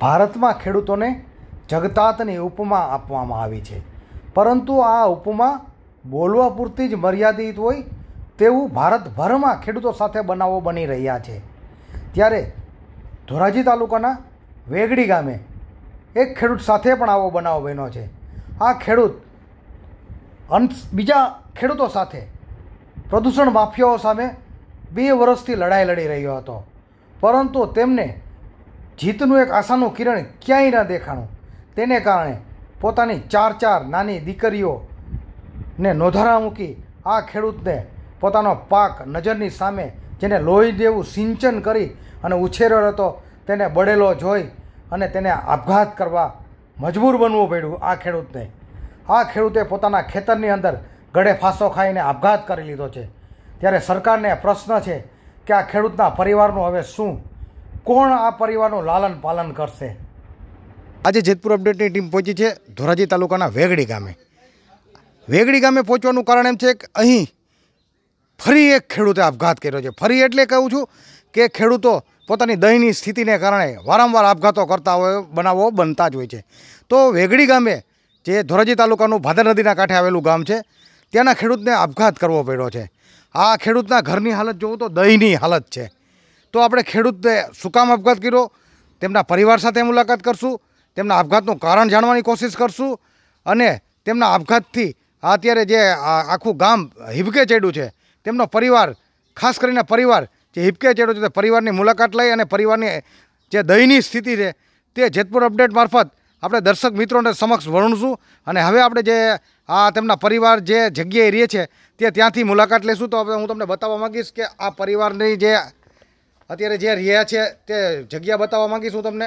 ભારતમાં ખેડૂતોને જગતાતની ઉપમા આપવામાં આવી છે પરંતુ આ ઉપમા બોલવા પૂરતી જ મર્યાદિત હોય તેવું ભારતભરમાં ખેડૂતો સાથે બનાવો બની રહ્યા છે ત્યારે ધોરાજી તાલુકાના વેગડી ગામે એક ખેડૂત સાથે પણ આવો બનાવ બન્યો છે આ ખેડૂત અંશ બીજા ખેડૂતો સાથે પ્રદૂષણ માફિયાઓ સામે બે વર્ષથી લડાઈ લડી રહ્યો હતો પરંતુ તેમને જીતનું એક આશાનું કિરણ ક્યાંય ન દેખાણું તેને કારણે પોતાની ચાર ચાર નાની દીકરીઓને નોંધારા મૂકી આ ખેડૂતને પોતાનો પાક નજરની સામે જેને લોહી દેવું સિંચન કરી અને ઉછેર્યો હતો તેને બળેલો જોઈ અને તેને આપઘાત કરવા મજબૂર બનવું પડ્યું આ ખેડૂતને આ ખેડૂતે પોતાના ખેતરની અંદર ગળે ફાંસો ખાઈને આપઘાત કરી લીધો છે ત્યારે સરકારને પ્રશ્ન છે કે આ ખેડૂતના પરિવારનું હવે શું કોણ આ પરિવારનું લાલન પાલન કરશે આજે જેતપુર અપડેટની ટીમ પહોંચી છે ધોરાજી તાલુકાના વેગડી ગામે વેગડી ગામે પહોંચવાનું કારણ એમ છે કે અહીં ફરી એક ખેડૂતે આપઘાત કર્યો છે ફરી એટલે કહું છું કે ખેડૂતો પોતાની દહીંની સ્થિતિને કારણે વારંવાર આપઘાતો કરતા હોય બનાવો બનતા જ હોય છે તો વેગડી ગામે જે ધોરાજી તાલુકાનું ભાદર નદીના કાંઠે આવેલું ગામ છે ત્યાંના ખેડૂતને આપઘાત કરવો પડ્યો છે આ ખેડૂતના ઘરની હાલત જોઉં તો દહીંની હાલત છે તો આપણે ખેડૂતે શું કામ આપઘાત કર્યો તેમના પરિવાર સાથે મુલાકાત કરશું તેમના આપઘાતનું કારણ જાણવાની કોશિશ કરશું અને તેમના આપઘાતથી અત્યારે જે આખું ગામ હિબકે ચડ્યું છે તેમનો પરિવાર ખાસ કરીને પરિવાર જે હિબકે ચડ્યું છે તે પરિવારની મુલાકાત લઈ અને પરિવારની જે દયની સ્થિતિ છે તે જેતપુર અપડેટ મારફત આપણે દર્શક મિત્રોને સમક્ષ વણશું અને હવે આપણે જે આ તેમના પરિવાર જે જગ્યાએ રહીએ છે તે ત્યાંથી મુલાકાત લેશું તો હવે હું તમને બતાવવા માગીશ કે આ પરિવારની જે અત્યારે જે રહ્યા છે તે જગ્યા બતાવવા માગીશું તમને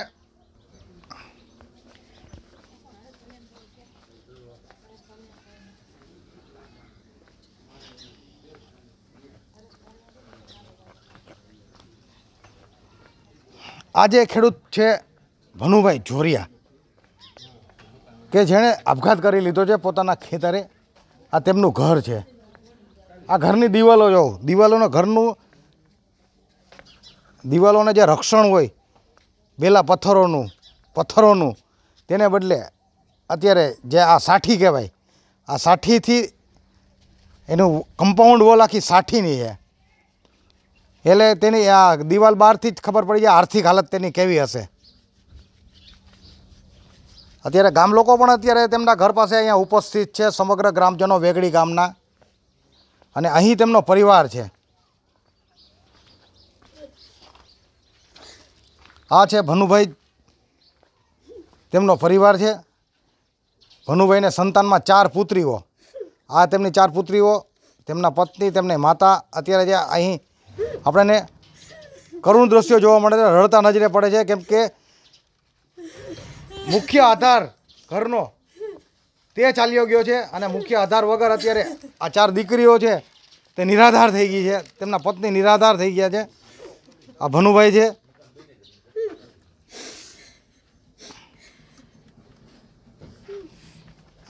આજે ખેડૂત છે ભનુભાઈ જોરિયા કે જેણે આપઘાત કરી લીધો છે પોતાના ખેતરે આ તેમનું ઘર છે આ ઘરની દિવાલો જોઉં દિવાલોના ઘરનું દિવાલોને જે રક્ષણ હોય પેલા પથ્થરોનું પથ્થરોનું તેને બદલે અત્યારે જે આ સાઠી કહેવાય આ સાઠીથી એનું કમ્પાઉન્ડ વોલ આખી સાઠીની છે એટલે તેની આ દિવાલ બહારથી જ ખબર પડી જાય આર્થિક હાલત તેની કેવી હશે અત્યારે ગામ લોકો પણ અત્યારે તેમના ઘર પાસે અહીંયા ઉપસ્થિત છે સમગ્ર ગ્રામજનો વેગડી ગામના અને અહીં તેમનો પરિવાર છે આ છે ભનુભાઈ તેમનો પરિવાર છે ભનુભાઈને સંતાનમાં ચાર પુત્રીઓ આ તેમની ચાર પુત્રીઓ તેમના પત્ની તેમની માતા અત્યારે જે અહીં આપણને કરુણ દ્રશ્યો જોવા મળે છે રડતા નજરે પડે છે કેમ કે મુખ્ય આધાર ઘરનો તે ચાલ્યો ગયો છે અને મુખ્ય આધાર વગર અત્યારે આ ચાર દીકરીઓ છે તે નિરાધાર થઈ ગઈ છે તેમના પત્ની નિરાધાર થઈ ગયા છે આ ભનુભાઈ છે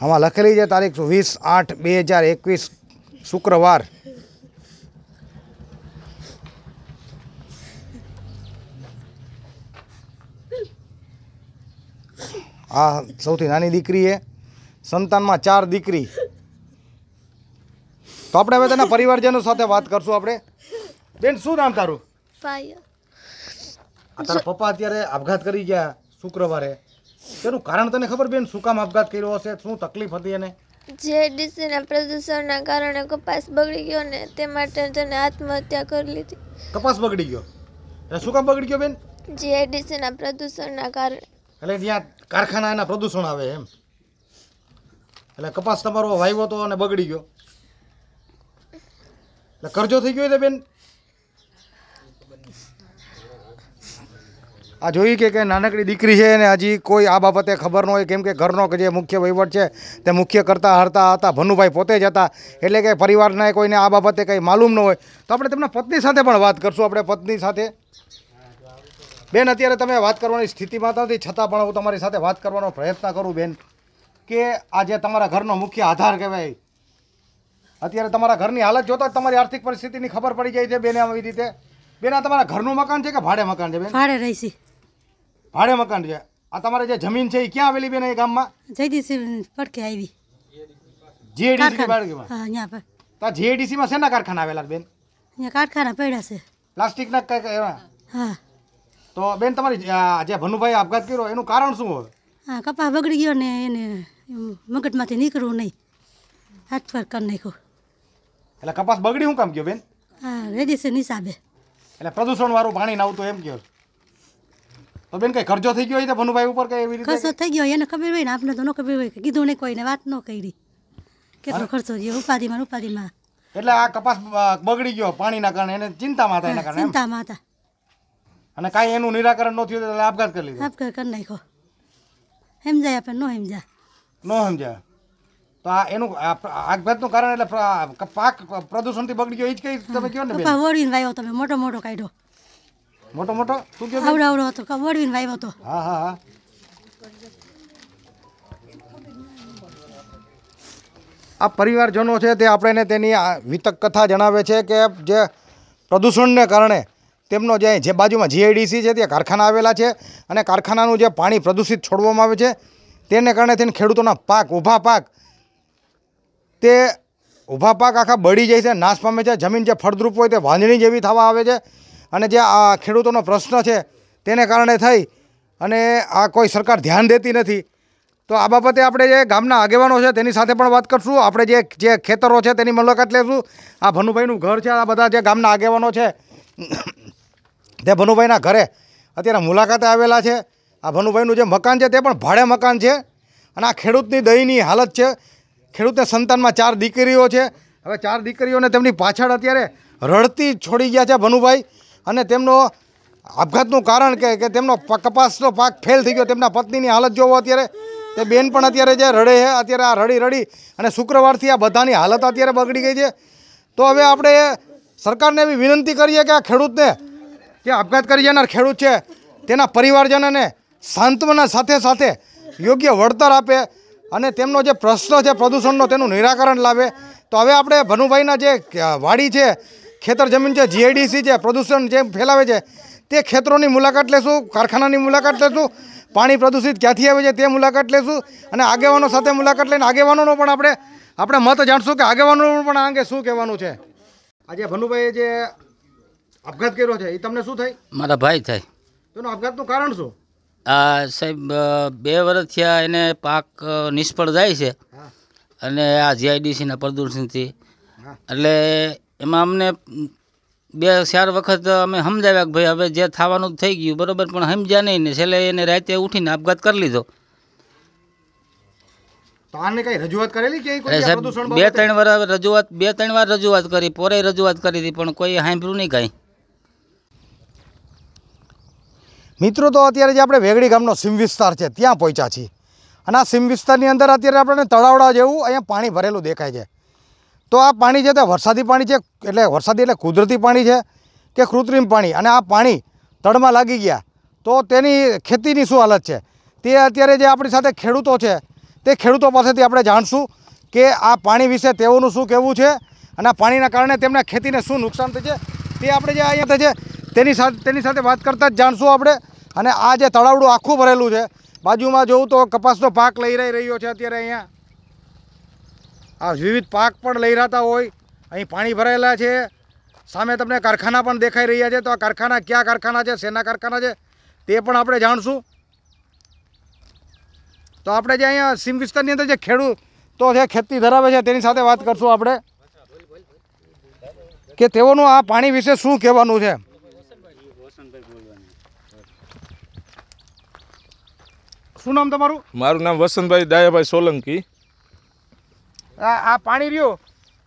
આમાં લખેલી છે તારીખ વીસ આઠ બે હજાર એકવીસ શુક્રવાર આ સૌથી નાની દીકરી એ સંતાનમાં ચાર દીકરી તો આપણે હવે તેના પરિવારજનો સાથે વાત કરશું આપણે બેન શું નામ તારું તારા પપ્પા અત્યારે આપઘાત કરી ગયા શુક્રવારે તેનું કારણ તને ખબર બેન શું કામ આપઘાત કર્યો હશે શું તકલીફ હતી એને જે ડીસીના ના કારણે કપાસ બગડી ગયો ને તે માટે તેને આત્મહત્યા કરી લીધી કપાસ બગડી ગયો એટલે શું કામ બગડી ગયો બેન જે ડીસીના પ્રદૂષણના કારણે એટલે જ્યાં કારખાના એના પ્રદૂષણ આવે એમ એટલે કપાસ તમારો વાવ્યો તો અને બગડી ગયો એટલે કરજો થઈ ગયો છે બેન આ જોઈ કે કે નાનકડી દીકરી છે અને હજી કોઈ આ બાબતે ખબર ન હોય કેમ કે ઘરનો જે મુખ્ય વહીવટ છે તે મુખ્ય કરતા હરતા હતા ભનુભાઈ પોતે જ હતા એટલે કે પરિવારના કોઈને આ બાબતે કંઈ માલુમ ન હોય તો આપણે તેમના પત્ની સાથે પણ વાત કરશું આપણે પત્ની સાથે બેન અત્યારે તમે વાત કરવાની સ્થિતિમાં નથી છતાં પણ હું તમારી સાથે વાત કરવાનો પ્રયત્ન કરું બેન કે આ જે તમારા ઘરનો મુખ્ય આધાર કહેવાય અત્યારે તમારા ઘરની હાલત જોતા તમારી આર્થિક પરિસ્થિતિની ખબર પડી જાય છે બેન આવી રીતે બેન આ તમારા ઘરનું મકાન છે કે ભાડે મકાન છે બેન ભાડે રહી ભાડે મકાન છે આ તમારે જે જમીન છે એ ક્યાં આવેલી બેન એ ગામમાં જયદીસિંહ પડકે આવી જીએડીસી બાળકીમાં હા અહીંયા પર તા જીએડીસી માં શેના કારખાના આવેલા બેન અહીંયા કારખાના પડ્યા છે પ્લાસ્ટિકના એવા હા તો બેન તમારી જે ભનુભાઈ આપઘાત કર્યો એનું કારણ શું હોય હા કપા બગડી ગયો ને એને મગજમાંથી નીકળવું નહીં હાથ પર કરી નાખ્યો એટલે કપાસ બગડી શું કામ ગયો બેન હા રેડી છે નિશાબે એટલે પ્રદૂષણ વાળું પાણી ના આવતું એમ કયો તો બેન કઈ ખર્જો થઈ ગયો હોય તો ભનુભાઈ ઉપર કઈ એવી રીતે ખર્ચો થઈ ગયો એને ખબર હોય ને આપણે તો ન ખબર હોય કે કીધું નહીં કોઈને વાત ન કરી કેટલો ખર્ચો થયો ઉપાધિમાં ઉપાધિમાં એટલે આ કપાસ બગડી ગયો પાણીના કારણે એને ચિંતામાં હતા એના કારણે ચિંતામાં હતા અને કાંઈ એનું નિરાકરણ ન થયું એટલે આપઘાત કરી લીધો આપઘાત કરી નાખ્યો સમજાય આપણે ન સમજા ન સમજા તો આ એનું આપઘાતનું કારણ એટલે પાક પ્રદૂષણથી બગડી ગયો એ જ કઈ તમે કહો ને વળીને વાયો તમે મોટો મોટો કાઢ્યો મોટો મોટો શું કહેવાય આવડો આવડો હતો વળવીને વાવ્યો હતો હા હા હા આ પરિવારજનો છે તે આપણને તેની વિતક કથા જણાવે છે કે જે પ્રદૂષણને કારણે તેમનો જે જે બાજુમાં જીઆઈડીસી છે તે કારખાના આવેલા છે અને કારખાનાનું જે પાણી પ્રદૂષિત છોડવામાં આવે છે તેને કારણે તેને ખેડૂતોના પાક ઊભા પાક તે ઊભા પાક આખા બળી જાય છે નાશ પામે છે જમીન જે ફળદ્રુપ હોય તે વાંધણી જેવી થવા આવે છે અને જે આ ખેડૂતોનો પ્રશ્ન છે તેને કારણે થઈ અને આ કોઈ સરકાર ધ્યાન દેતી નથી તો આ બાબતે આપણે જે ગામના આગેવાનો છે તેની સાથે પણ વાત કરશું આપણે જે જે ખેતરો છે તેની મુલાકાત લેશું આ ભનુભાઈનું ઘર છે આ બધા જે ગામના આગેવાનો છે તે ભનુભાઈના ઘરે અત્યારે મુલાકાતે આવેલા છે આ ભનુભાઈનું જે મકાન છે તે પણ ભાડે મકાન છે અને આ ખેડૂતની દહીંની હાલત છે ખેડૂતને સંતાનમાં ચાર દીકરીઓ છે હવે ચાર દીકરીઓને તેમની પાછળ અત્યારે રડતી છોડી ગયા છે ભનુભાઈ અને તેમનો આપઘાતનું કારણ કે કે તેમનો કપાસનો પાક ફેલ થઈ ગયો તેમના પત્નીની હાલત જોવો અત્યારે તે બેન પણ અત્યારે જે રડે છે અત્યારે આ રડી રડી અને શુક્રવારથી આ બધાની હાલત અત્યારે બગડી ગઈ છે તો હવે આપણે સરકારને એવી વિનંતી કરીએ કે આ ખેડૂતને કે આપઘાત કરી જનાર ખેડૂત છે તેના પરિવારજનોને સાંત્વના સાથે સાથે યોગ્ય વળતર આપે અને તેમનો જે પ્રશ્ન છે પ્રદૂષણનો તેનું નિરાકરણ લાવે તો હવે આપણે ભનુભાઈના જે વાડી છે ખેતર જમીન છે જીઆઈડીસી છે પ્રદૂષણ જે ફેલાવે છે તે ખેતરોની મુલાકાત લેશું કારખાનાની મુલાકાત લેશું પાણી પ્રદૂષિત ક્યાંથી આવે છે તે મુલાકાત લેશું અને આગેવાનો સાથે મુલાકાત લઈને આગેવાનોનો પણ આપણે આપણે મત જાણશું કે આગેવાનોનું પણ આ શું કહેવાનું છે આજે ભનુભાઈએ જે આપઘાત કર્યો છે એ તમને શું થાય મારા ભાઈ થાય તેનું આપઘાતનું કારણ શું આ સાહેબ બે વર્ષ થયા એને પાક નિષ્ફળ જાય છે અને આ જીઆઈડીસીના પ્રદૂષણથી એટલે એમાં અમને બે ચાર વખત અમે સમજાવ્યા કે ભાઈ હવે જે થવાનું થઈ ગયું બરાબર પણ સમજ્યા નહીં ને છેલ્લે એને રાતે ઉઠીને આપઘાત કરી લીધો બે ત્રણ વાર રજૂઆત બે ત્રણ વાર રજૂઆત કરી પોરે રજૂઆત કરી હતી પણ કોઈ સાંભળ્યું નહીં કાંઈ મિત્રો તો અત્યારે જે આપણે વેગડી ગામનો સીમ વિસ્તાર છે ત્યાં પહોંચ્યા છીએ અને આ સીમ વિસ્તારની અંદર અત્યારે આપણે તળાવડા જેવું અહીંયા પાણી ભરેલું દેખાય છે તો આ પાણી છે તે વરસાદી પાણી છે એટલે વરસાદી એટલે કુદરતી પાણી છે કે કૃત્રિમ પાણી અને આ પાણી તળમાં લાગી ગયા તો તેની ખેતીની શું હાલત છે તે અત્યારે જે આપણી સાથે ખેડૂતો છે તે ખેડૂતો પાસેથી આપણે જાણશું કે આ પાણી વિશે તેઓનું શું કહેવું છે અને પાણીના કારણે તેમના ખેતીને શું નુકસાન થશે તે આપણે જે અહીંયા છે તેની સાથે તેની સાથે વાત કરતાં જ જાણશું આપણે અને આ જે તળાવડું આખું ભરેલું છે બાજુમાં જોઉં તો કપાસનો પાક લઈ રહી રહ્યો છે અત્યારે અહીંયા આ વિવિધ પાક પણ લઈ રહેતા હોય અહીં પાણી ભરાયેલા છે સામે તમને કારખાના પણ દેખાઈ રહ્યા છે તો આ કારખાના કયા કારખાના છે શેના કારખાના છે તે પણ આપણે જાણશું તો આપણે જે અહીંયા સીમ વિસ્તારની અંદર જે ખેડૂત તો જે ખેતી ધરાવે છે તેની સાથે વાત કરશું આપણે કે તેઓનું આ પાણી વિશે શું કહેવાનું છે શું નામ તમારું મારું નામ વસંતભાઈ દાયાભાઈ સોલંકી આ પાણી રહ્યું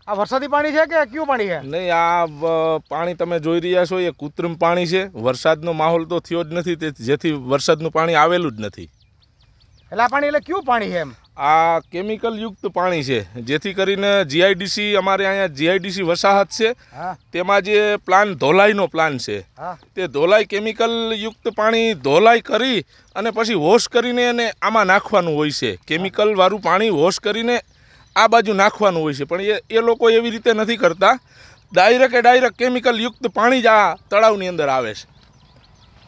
આ વરસાદી પાણી છે કે કયું પાણી છે નહીં આ પાણી તમે જોઈ રહ્યા છો એ કૃત્રિમ પાણી છે વરસાદનો માહોલ તો થયો જ નથી તે જેથી વરસાદનું પાણી આવેલું જ નથી એટલે આ પાણી એટલે કયું પાણી છે એમ આ કેમિકલ યુક્ત પાણી છે જેથી કરીને જીઆઈડીસી અમારે અહીંયા જીઆઈડીસી વસાહત છે તેમાં જે પ્લાન ધોલાઈનો પ્લાન છે તે ધોલાઈ કેમિકલ યુક્ત પાણી ધોલાઈ કરી અને પછી વોશ કરીને એને આમાં નાખવાનું હોય છે કેમિકલ વાળું પાણી વોશ કરીને આ બાજુ નાખવાનું હોય છે પણ એ એ લોકો એવી રીતે નથી કરતા ડાયરેક્ટે ડાયરેક્ટ કેમિકલયુક્ત પાણી જ આ તળાવની અંદર આવે છે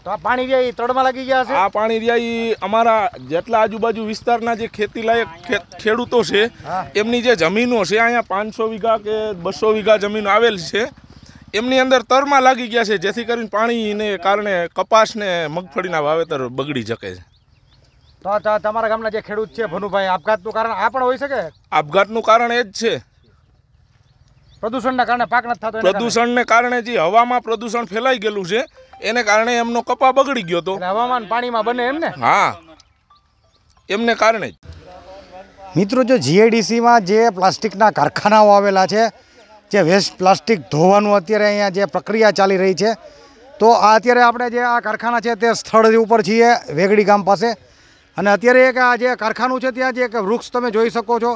તો આ પાણી રહ્યા તળમાં લાગી ગયા છે આ પાણી રહ્યા અમારા જેટલા આજુબાજુ વિસ્તારના જે ખેતીલાયક ખેડૂતો છે એમની જે જમીનો છે અહીંયા પાંચસો વીઘા કે બસો વીઘા જમીન આવેલ છે એમની અંદર તરમાં લાગી ગયા છે જેથી કરીને પાણીને કારણે કપાસને મગફળીના વાવેતર બગડી શકે છે તો તમારા ગામના જે ખેડૂત છે ભનુભાઈ આપઘાતનું કારણ આ પણ હોઈ શકે આપઘાતનું કારણ એ જ છે પ્રદૂષણના કારણે પાક નથી થતો પ્રદૂષણને કારણે જે હવામાં પ્રદૂષણ ફેલાઈ ગયેલું છે એને કારણે એમનો કપા બગડી ગયો હતો હવામાન પાણીમાં બને એમને હા એમને કારણે જ મિત્રો જો જીએડીસીમાં જે પ્લાસ્ટિકના કારખાનાઓ આવેલા છે જે વેસ્ટ પ્લાસ્ટિક ધોવાનું અત્યારે અહીંયા જે પ્રક્રિયા ચાલી રહી છે તો આ અત્યારે આપણે જે આ કારખાના છે તે સ્થળ ઉપર છીએ વેગડી ગામ પાસે અને અત્યારે એક આ જે કારખાનું છે ત્યાં જે એક વૃક્ષ તમે જોઈ શકો છો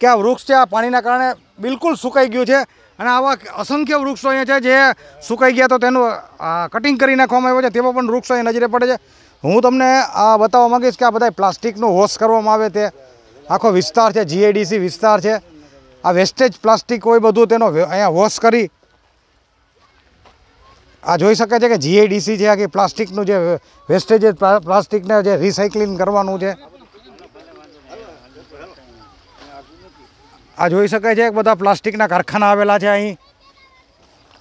કે આ વૃક્ષ છે આ પાણીના કારણે બિલકુલ સુકાઈ ગયું છે અને આવા અસંખ્ય વૃક્ષો અહીંયા છે જે સુકાઈ ગયા તો તેનું કટિંગ કરી નાખવામાં આવ્યું છે તેમાં પણ વૃક્ષો અહીં નજરે પડે છે હું તમને આ બતાવવા માગીશ કે આ બધા પ્લાસ્ટિકનું વોશ કરવામાં આવે તે આખો વિસ્તાર છે જીએડીસી વિસ્તાર છે આ વેસ્ટેજ પ્લાસ્ટિક હોય બધું તેનો અહીંયા વોશ કરી આ જોઈ શકે છે કે જીએડીસી છે આખી પ્લાસ્ટિકનું જે વેસ્ટેજ પ્લાસ્ટિકને જે રિસાયકલિંગ કરવાનું છે આ જોઈ શકાય છે બધા પ્લાસ્ટિકના કારખાના આવેલા છે અહીં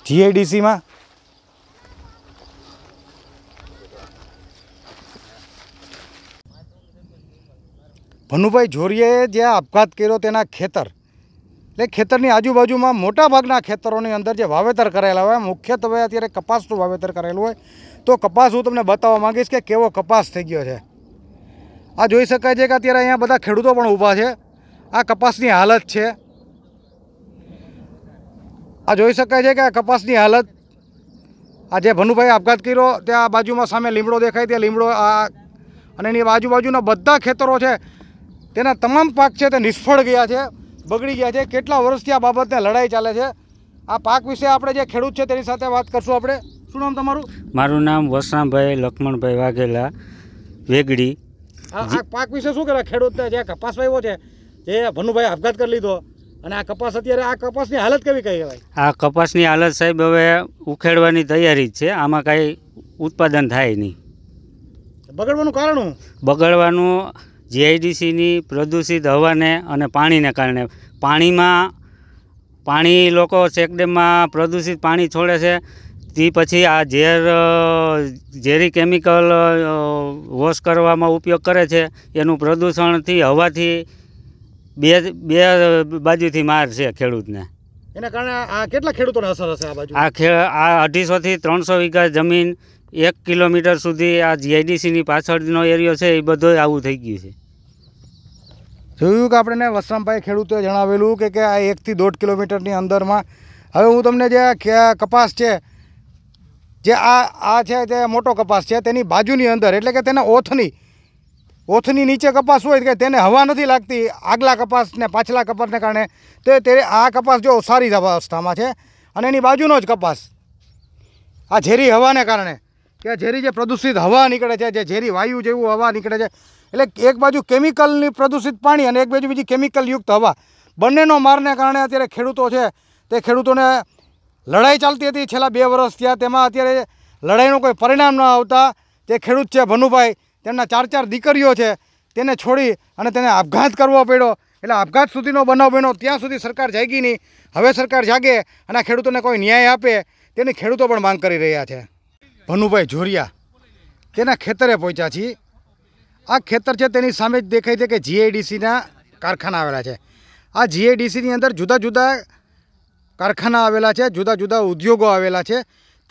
જીએડીસીમાં ભનુભાઈ જોરીએ જે આપઘાત કર્યો તેના ખેતર તે ખેતરની આજુબાજુમાં મોટાભાગના ખેતરોની અંદર જે વાવેતર કરેલા હોય મુખ્યત્વે અત્યારે કપાસનું વાવેતર કરેલું હોય તો કપાસ હું તમને બતાવવા માગીશ કે કેવો કપાસ થઈ ગયો છે આ જોઈ શકાય છે કે અત્યારે અહીંયા બધા ખેડૂતો પણ ઊભા છે આ કપાસની હાલત છે આ જોઈ શકાય છે કે આ કપાસની હાલત આ જે ભનુભાઈ આપઘાત કર્યો ત્યાં આ બાજુમાં સામે લીમડો દેખાય ત્યાં લીમડો આ અને એની આજુબાજુના બધા ખેતરો છે તેના તમામ પાક છે તે નિષ્ફળ ગયા છે બગડી ગયા છે કેટલા વર્ષથી આ બાબતને લડાઈ ચાલે છે આ પાક વિશે આપણે જે ખેડૂત છે તેની સાથે વાત કરશું આપણે શું નામ તમારું મારું નામ વસરામભાઈ લક્ષ્મણભાઈ વાઘેલા વેગડી આ પાક વિશે શું કહેવાય ખેડૂતને જે કપાસ વાવ્યો છે જે ભનુભાઈ આપઘાત કરી લીધો અને આ કપાસ અત્યારે આ કપાસની હાલત કેવી કહી કહેવાય આ કપાસની હાલત સાહેબ હવે ઉખેડવાની તૈયારી જ છે આમાં કાંઈ ઉત્પાદન થાય નહીં બગડવાનું કારણ બગડવાનું જીઆઈડીસીની પ્રદૂષિત હવાને અને પાણીને કારણે પાણીમાં પાણી લોકો ચેકડેમમાં પ્રદૂષિત પાણી છોડે છે તે પછી આ ઝેર ઝેરી કેમિકલ વોશ કરવામાં ઉપયોગ કરે છે એનું પ્રદૂષણથી હવાથી બે બે બાજુથી માર છે ખેડૂતને એના કારણે આ કેટલા ખેડૂતોને અસર હશે આ બાજુ આ ખે આ અઢીસોથી ત્રણસો વીઘા જમીન એક કિલોમીટર સુધી આ જીઆઈડીસીની પાછળનો એરિયો છે એ બધો આવું થઈ ગયું છે જોયું કે આપણે વસરામભાઈ ખેડૂતોએ જણાવેલું કે કે આ એકથી દોઢ કિલોમીટરની અંદરમાં હવે હું તમને જે કપાસ છે જે આ આ છે જે મોટો કપાસ છે તેની બાજુની અંદર એટલે કે તેને ઓથની ઓથની નીચે કપાસ હોય કે તેને હવા નથી લાગતી આગલા કપાસને પાછલા કપાસને કારણે તો તે આ કપાસ જો સારી અવસ્થામાં છે અને એની બાજુનો જ કપાસ આ ઝેરી હવાને કારણે કે ઝેરી જે પ્રદૂષિત હવા નીકળે છે જે ઝેરી વાયુ જેવું હવા નીકળે છે એટલે એક બાજુ કેમિકલની પ્રદૂષિત પાણી અને એક બાજુ બીજી કેમિકલયુક્ત હવા બંનેનો મારને કારણે અત્યારે ખેડૂતો છે તે ખેડૂતોને લડાઈ ચાલતી હતી છેલ્લા બે વર્ષ થયા તેમાં અત્યારે લડાઈનું કોઈ પરિણામ ન આવતા તે ખેડૂત છે ભનુભાઈ તેમના ચાર ચાર દીકરીઓ છે તેને છોડી અને તેને આપઘાત કરવો પડ્યો એટલે આપઘાત સુધીનો બનાવ બન્યો ત્યાં સુધી સરકાર જાગી નહીં હવે સરકાર જાગે અને ખેડૂતોને કોઈ ન્યાય આપે તેની ખેડૂતો પણ માંગ કરી રહ્યા છે ભનુભાઈ જોરિયા તેના ખેતરે પહોંચ્યા છીએ આ ખેતર છે તેની સામે જ દેખાય છે કે જીઆઈડીસીના કારખાના આવેલા છે આ જીઆઈડીસીની અંદર જુદા જુદા કારખાના આવેલા છે જુદા જુદા ઉદ્યોગો આવેલા છે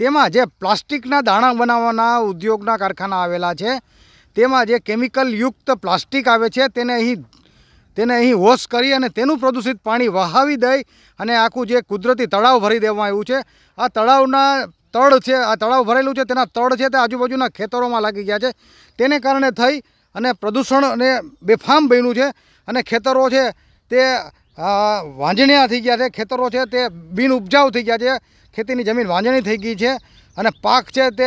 તેમાં જે પ્લાસ્ટિકના દાણા બનાવવાના ઉદ્યોગના કારખાના આવેલા છે તેમાં જે કેમિકલયુક્ત પ્લાસ્ટિક આવે છે તેને અહીં તેને અહીં વોશ કરી અને તેનું પ્રદૂષિત પાણી વહાવી દઈ અને આખું જે કુદરતી તળાવ ભરી દેવામાં આવ્યું છે આ તળાવના તળ છે આ તળાવ ભરેલું છે તેના તળ છે તે આજુબાજુના ખેતરોમાં લાગી ગયા છે તેને કારણે થઈ અને પ્રદૂષણ અને બેફામ બન્યું છે અને ખેતરો છે તે વાંજણીયા થઈ ગયા છે ખેતરો છે તે બિન ઉપજાઉ થઈ ગયા છે ખેતીની જમીન વાંજણી થઈ ગઈ છે અને પાક છે તે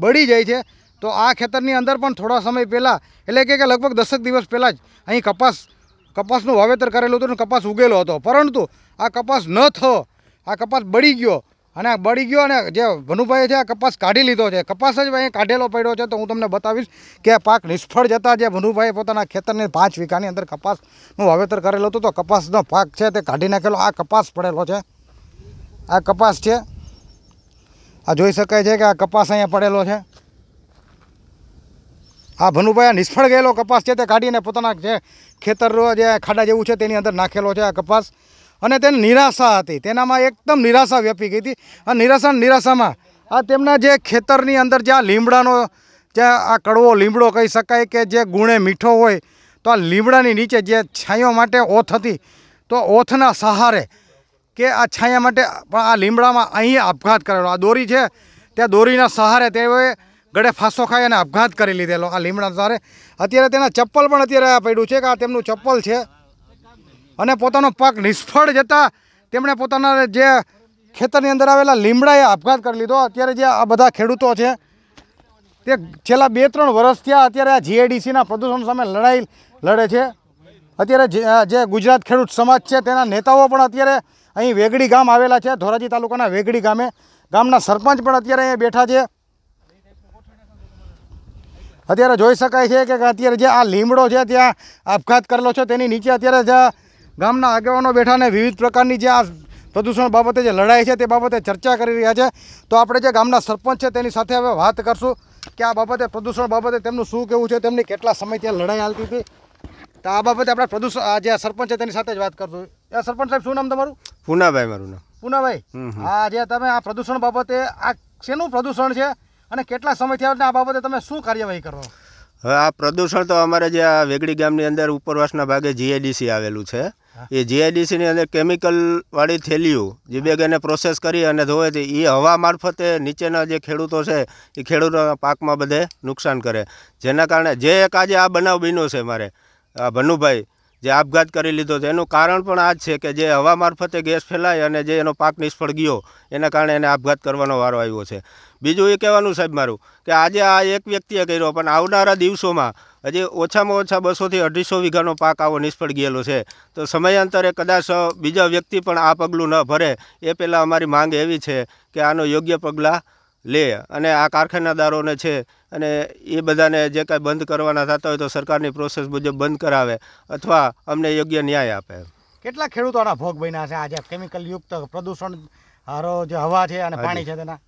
બળી જાય છે તો આ ખેતરની અંદર પણ થોડા સમય પહેલાં એટલે કે લગભગ દસેક દિવસ પહેલાં જ અહીં કપાસ કપાસનું વાવેતર કરેલું હતું અને કપાસ ઉગેલો હતો પરંતુ આ કપાસ ન થયો આ કપાસ બળી ગયો અને બળી ગયો અને જે વનુભાઈએ છે આ કપાસ કાઢી લીધો છે કપાસ જ અહીં કાઢેલો પડ્યો છે તો હું તમને બતાવીશ કે પાક નિષ્ફળ જતાં જે ભનુભાઈએ પોતાના ખેતરની પાંચ વીઘાની અંદર કપાસનું વાવેતર કરેલો હતું તો કપાસનો પાક છે તે કાઢી નાખેલો આ કપાસ પડેલો છે આ કપાસ છે આ જોઈ શકાય છે કે આ કપાસ અહીંયા પડેલો છે આ ભનુભાઈ નિષ્ફળ ગયેલો કપાસ છે તે કાઢીને પોતાના જે ખેતર જે ખાડા જેવું છે તેની અંદર નાખેલો છે આ કપાસ અને તેને નિરાશા હતી તેનામાં એકદમ નિરાશા વ્યાપી ગઈ હતી અને નિરાશા નિરાશામાં આ તેમના જે ખેતરની અંદર જે આ લીમડાનો જે આ કડવો લીમડો કહી શકાય કે જે ગુણે મીઠો હોય તો આ લીમડાની નીચે જે છાંયો માટે ઓથ હતી તો ઓથના સહારે કે આ છાંયા માટે પણ આ લીમડામાં અહીં આપઘાત કરેલો આ દોરી છે ત્યાં દોરીના સહારે તેઓએ ગળે ફાંસો ખાઈ અને આપઘાત કરી લીધેલો આ લીમડાના સહારે અત્યારે તેના ચપ્પલ પણ અત્યારે પડ્યું છે કે આ તેમનું ચપ્પલ છે અને પોતાનો પાક નિષ્ફળ જતા તેમણે પોતાના જે ખેતરની અંદર આવેલા લીમડાએ આપઘાત કરી લીધો અત્યારે જે આ બધા ખેડૂતો છે તે છેલ્લા બે ત્રણ વર્ષ થયા અત્યારે આ જીઆઈડીસીના પ્રદૂષણ સામે લડાઈ લડે છે અત્યારે જે ગુજરાત ખેડૂત સમાજ છે તેના નેતાઓ પણ અત્યારે અહીં વેગડી ગામ આવેલા છે ધોરાજી તાલુકાના વેગડી ગામે ગામના સરપંચ પણ અત્યારે અહીંયા બેઠા છે અત્યારે જોઈ શકાય છે કે અત્યારે જે આ લીમડો છે ત્યાં આપઘાત કરેલો છે તેની નીચે અત્યારે જે ગામના આગેવાનો બેઠાને વિવિધ પ્રકારની જે આ પ્રદૂષણ બાબતે જે લડાઈ છે તે બાબતે ચર્ચા કરી રહ્યા છે તો આપણે જે ગામના સરપંચ છે તેની સાથે હવે વાત કરશું કે આ બાબતે પ્રદૂષણ બાબતે તેમનું શું કેવું છે તેમની કેટલા સમય ત્યાં લડાઈ હાલતી હતી તો આ બાબતે આપણે પ્રદૂષણ આ જે સરપંચ છે તેની સાથે જ વાત કરશું એ સરપંચ સાહેબ શું નામ તમારું પૂનાભાઈ મારું નામ પૂનાભાઈ આ જે તમે આ પ્રદૂષણ બાબતે આ શેનું પ્રદૂષણ છે અને કેટલા સમયથી આ બાબતે તમે શું કાર્યવાહી કરો હવે આ પ્રદૂષણ તો અમારે જે આ વેગડી ગામની અંદર ઉપરવાસના ભાગે જીએડીસી આવેલું છે એ જીઆઈડીસીની અંદર કેમિકલવાળી થેલીઓ જે બેગ એને પ્રોસેસ કરી અને ધોવે છે એ હવા મારફતે નીચેના જે ખેડૂતો છે એ ખેડૂતોના પાકમાં બધે નુકસાન કરે જેના કારણે જે એક આજે આ બનાવ બન્યો છે મારે આ ભનુભાઈ જે આપઘાત કરી લીધો છે એનું કારણ પણ આ જ છે કે જે હવા મારફતે ગેસ ફેલાય અને જે એનો પાક નિષ્ફળ ગયો એના કારણે એને આપઘાત કરવાનો વારો આવ્યો છે બીજું એ કહેવાનું સાહેબ મારું કે આજે આ એક વ્યક્તિએ કર્યો પણ આવનારા દિવસોમાં હજી ઓછામાં ઓછા બસોથી અઢીસો વીઘાનો પાક આવો નિષ્ફળ ગયેલો છે તો સમયાંતરે કદાચ બીજા વ્યક્તિ પણ આ પગલું ન ભરે એ પહેલાં અમારી માંગ એવી છે કે આનો યોગ્ય પગલાં લે અને આ કારખાનાદારોને છે અને એ બધાને જે કાંઈ બંધ કરવાના થતા હોય તો સરકારની પ્રોસેસ મુજબ બંધ કરાવે અથવા અમને યોગ્ય ન્યાય આપે કેટલા ખેડૂતોના ભોગ બન્યા છે આજે કેમિકલયુક્ત પ્રદૂષણ જે હવા છે અને પાણી છે તેના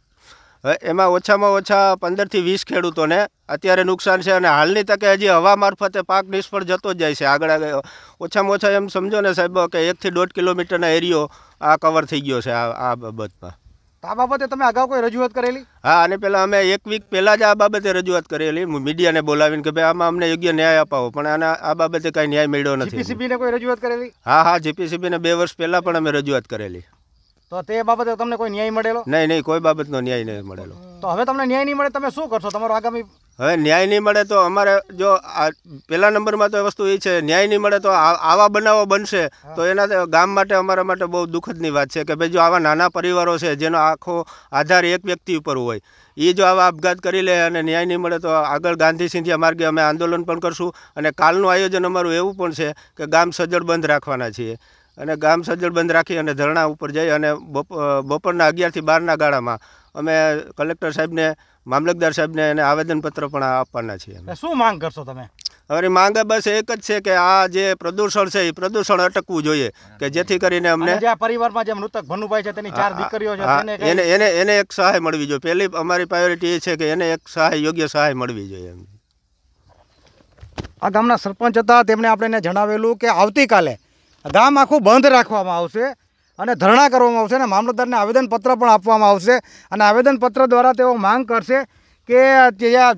એમાં ઓછામાં ઓછા પંદરથી વીસ ખેડૂતોને અત્યારે નુકસાન છે અને હાલની તકે હજી હવા મારફતે પાક નિષ્ફળ જતો જ જાય છે આગળ આગળ ઓછામાં ઓછા એમ સમજો ને સાહેબ કે એકથી દોઢ કિલોમીટરના એરિયો આ કવર થઈ ગયો છે આ આ બાબતમાં તો આ બાબતે તમે અગાઉ કોઈ રજૂઆત કરેલી હા અને પહેલાં અમે એક વીક પહેલાં જ આ બાબતે રજૂઆત કરેલી મીડિયાને બોલાવીને કે ભાઈ આમાં અમને યોગ્ય ન્યાય અપાવો પણ આના આ બાબતે કાંઈ ન્યાય મળ્યો નથી જીપીસીબીને કોઈ રજૂઆત કરેલી હા હા જીપીસીબીને બે વર્ષ પહેલાં પણ અમે રજૂઆત કરેલી તો તે બાબતે તમને કોઈ ન્યાય મળેલો નહીં નહીં કોઈ બાબતનો ન્યાય નહીં મળેલો તો હવે તમને ન્યાય નહીં મળે તમે શું કરશો તમારો આગામી હવે ન્યાય નહીં મળે તો અમારે જો પહેલા નંબરમાં તો એ વસ્તુ એ છે ન્યાય નહીં મળે તો આવા બનાવો બનશે તો એના ગામ માટે અમારા માટે બહુ દુઃખદની વાત છે કે ભાઈ જો આવા નાના પરિવારો છે જેનો આખો આધાર એક વ્યક્તિ ઉપર હોય એ જો આવા આપઘાત કરી લે અને ન્યાય નહીં મળે તો આગળ ગાંધી સિંધિયા માર્ગે અમે આંદોલન પણ કરશું અને કાલનું આયોજન અમારું એવું પણ છે કે ગામ સજ્જડ બંધ રાખવાના છીએ અને ગામ સજ્જડ બંધ રાખી અને ધરણા ઉપર જઈ અને બપોરના અગિયારથી બારના ગાળામાં અમે કલેક્ટર સાહેબને મામલતદાર સાહેબને એને આવેદનપત્ર પણ આપવાના છીએ શું માંગ કરશો તમે હવે માંગ બસ એક જ છે કે આ જે પ્રદૂષણ છે એ પ્રદૂષણ અટકવું જોઈએ કે જેથી કરીને અમને પરિવારમાં જે મૃતક ભનુભાઈ છે તેની ચાર દીકરીઓ છે એને એને એને એક સહાય મળવી જોઈએ પહેલી અમારી પ્રાયોરિટી એ છે કે એને એક સહાય યોગ્ય સહાય મળવી જોઈએ એમ આ ગામના સરપંચ હતા તેમણે આપણે જણાવેલું કે આવતીકાલે ગામ આખું બંધ રાખવામાં આવશે અને ધરણા કરવામાં આવશે અને મામલતદારને આવેદનપત્ર પણ આપવામાં આવશે અને આવેદનપત્ર દ્વારા તેઓ માંગ કરશે કે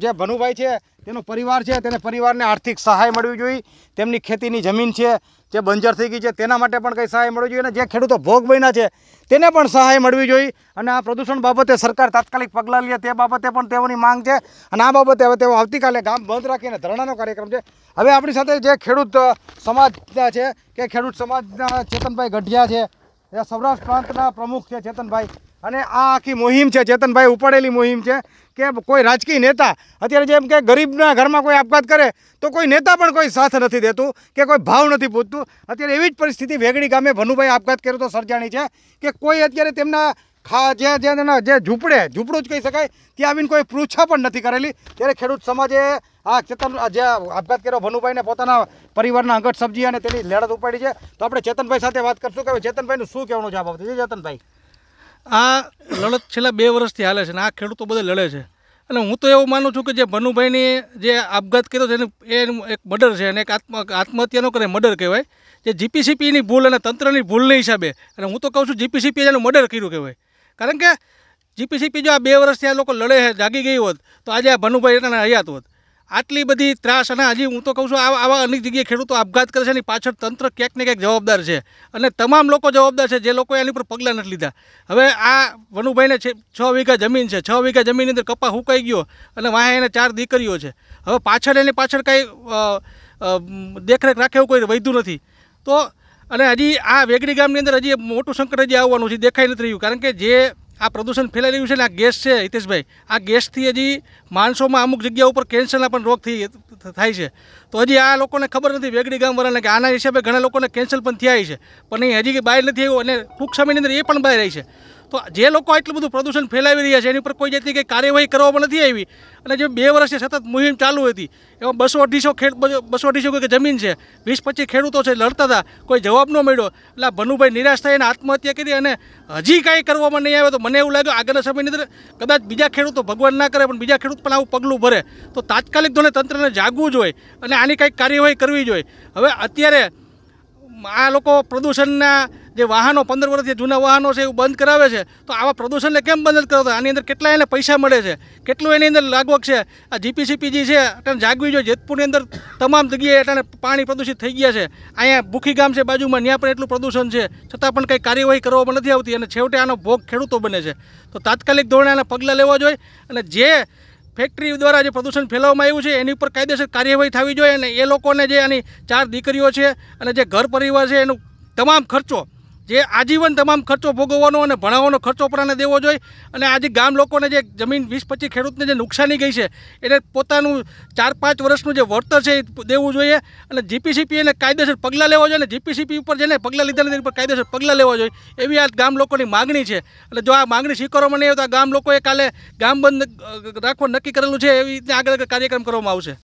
જે ભનુભાઈ છે તેનો પરિવાર છે તેને પરિવારને આર્થિક સહાય મળવી જોઈએ તેમની ખેતીની જમીન છે જે બંજર થઈ ગઈ છે તેના માટે પણ કંઈ સહાય મળવી જોઈએ અને જે ખેડૂતો ભોગ બન્યા છે તેને પણ સહાય મળવી જોઈએ અને આ પ્રદૂષણ બાબતે સરકાર તાત્કાલિક પગલાં લે તે બાબતે પણ તેઓની માંગ છે અને આ બાબતે હવે તેઓ આવતીકાલે ગામ બંધ રાખીને ધરણાનો કાર્યક્રમ છે હવે આપણી સાથે જે ખેડૂત સમાજ છે કે ખેડૂત સમાજના ચેતનભાઈ ગઢિયા છે સૌરાષ્ટ્ર પ્રાંતના પ્રમુખ છે ચેતનભાઈ અને આ આખી મુહિમ છે ચેતનભાઈ ઉપાડેલી મુહિમ છે કે કોઈ રાજકીય નેતા અત્યારે જેમ કે ગરીબના ઘરમાં કોઈ આપઘાત કરે તો કોઈ નેતા પણ કોઈ સાથ નથી દેતું કે કોઈ ભાવ નથી પૂછતું અત્યારે એવી જ પરિસ્થિતિ વેગડી ગામે ભનુભાઈ આપઘાત કર્યો તો સર્જાણી છે કે કોઈ અત્યારે તેમના ખા જે જે ઝૂંપડે ઝૂંપડું જ કહી શકાય ત્યાં આવીને કોઈ પૃચ્છા પણ નથી કરેલી ત્યારે ખેડૂત સમાજે આ ચેતન જે આપઘાત કર્યો ભનુભાઈને પોતાના પરિવારના અંગત સબ્જી અને તેની લડત ઉપાડી છે તો આપણે ચેતનભાઈ સાથે વાત કરશું કે ચેતનભાઈનું શું કહેવાનું છે આ બાબતે ચેતનભાઈ આ લડત છેલ્લા બે વર્ષથી હાલે છે અને આ ખેડૂતો બધે લડે છે અને હું તો એવું માનું છું કે જે ભનુભાઈની જે આપઘાત કર્યો છે એ એક મર્ડર છે અને એક આત્મ આત્મહત્યાનો કરે મર્ડર કહેવાય જે જીપીસીપીની ભૂલ અને તંત્રની ભૂલની હિસાબે અને હું તો કહું છું જીપીસીપીએ એનું મર્ડર કર્યું કહેવાય કારણ કે જીપીસીપી જો આ બે વર્ષથી આ લોકો લડે છે જાગી ગઈ હોત તો આજે આ ભનુભાઈ એના હયાત હોત આટલી બધી ત્રાસ અને હજી હું તો કહું છું આવા આવા અનેક જગ્યાએ ખેડૂતો આપઘાત કરે છે એની પાછળ તંત્ર ક્યાંક ને ક્યાંક જવાબદાર છે અને તમામ લોકો જવાબદાર છે જે લોકોએ એની ઉપર પગલાં નથી લીધા હવે આ વનુભાઈને છ વીઘા જમીન છે છ વીઘા જમીનની અંદર કપા હુકાઈ ગયો અને વાહે એને ચાર દીકરીઓ છે હવે પાછળ એની પાછળ કાંઈ દેખરેખ રાખે એવું કોઈ વૈધું નથી તો અને હજી આ વેગડી ગામની અંદર હજી મોટું સંકટ હજી આવવાનું છે દેખાઈ નથી રહ્યું કારણ કે જે આ પ્રદૂષણ ફેલાઈ રહ્યું છે ને આ ગેસ છે હિતેશભાઈ આ ગેસથી હજી માણસોમાં અમુક જગ્યા ઉપર કેન્સરના પણ રોગ થાય છે તો હજી આ લોકોને ખબર નથી વેગડી ગામ ગામવાળાને કે આના હિસાબે ઘણા લોકોને કેન્સર પણ થયા છે પણ એ હજી બહાર નથી આવ્યું અને ટૂંક સમયની અંદર એ પણ બહાર આવી છે તો જે લોકો એટલું બધું પ્રદૂષણ ફેલાવી રહ્યા છે એની ઉપર કોઈ જાતની કંઈ કાર્યવાહી કરવામાં નથી આવી અને જે બે વર્ષથી સતત મુહિમ ચાલુ હતી એમાં બસો અઢીસો ખેડ બસો અઢીસો કોઈ જમીન છે વીસ પચીસ ખેડૂતો છે લડતા હતા કોઈ જવાબ ન મળ્યો એટલે ભનુભાઈ નિરાશ થઈ અને આત્મહત્યા કરી અને હજી કાંઈ કરવામાં નહીં આવે તો મને એવું લાગ્યું આગળના સમયની અંદર કદાચ બીજા ખેડૂતો ભગવાન ના કરે પણ બીજા ખેડૂત પણ આવું પગલું ભરે તો તાત્કાલિક ધોરણે તંત્રને જાગવું જોઈએ અને આની કંઈક કાર્યવાહી કરવી જોઈએ હવે અત્યારે આ લોકો પ્રદૂષણના જે વાહનો પંદર વર્ષથી જૂના વાહનો છે એવું બંધ કરાવે છે તો આવા પ્રદૂષણને કેમ બંધ કરાવતા આની અંદર કેટલા એને પૈસા મળે છે કેટલું એની અંદર લાગવક છે આ જીપીસીપીજી છે એટલે જાગવી જોઈએ જેતપુરની અંદર તમામ જગ્યાએ એટલે પાણી પ્રદૂષિત થઈ ગયા છે અહીંયા ભૂખી ગામ છે બાજુમાં ત્યાં પણ એટલું પ્રદૂષણ છે છતાં પણ કંઈ કાર્યવાહી કરવામાં નથી આવતી અને છેવટે આનો ભોગ ખેડૂતો બને છે તો તાત્કાલિક ધોરણે આના પગલાં લેવા જોઈએ અને જે ફેક્ટરી દ્વારા જે પ્રદૂષણ ફેલાવવામાં આવ્યું છે એની ઉપર કાયદેસર કાર્યવાહી થવી જોઈએ અને એ લોકોને જે આની ચાર દીકરીઓ છે અને જે ઘર પરિવાર છે એનું તમામ ખર્ચો જે આજીવન તમામ ખર્ચો ભોગવવાનો અને ભણાવવાનો ખર્ચો પણ આને દેવો જોઈએ અને આજે ગામ લોકોને જે જમીન વીસ પચીસ ખેડૂતને જે નુકસાની ગઈ છે એને પોતાનું ચાર પાંચ વર્ષનું જે વળતર છે એ દેવું જોઈએ અને જીપીસીપી એને કાયદેસર પગલાં લેવા જોઈએ અને જીપીસીપી ઉપર જેને પગલાં લીધા નથી પર કાયદેસર પગલાં લેવા જોઈએ એવી આ ગામ લોકોની માગણી છે અને જો આ માગણી સ્વીકારવામાં નહીં આવે તો આ ગામ લોકોએ કાલે ગામ બંધ રાખવાનું નક્કી કરેલું છે એવી રીતે આગળ કાર્યક્રમ કરવામાં આવશે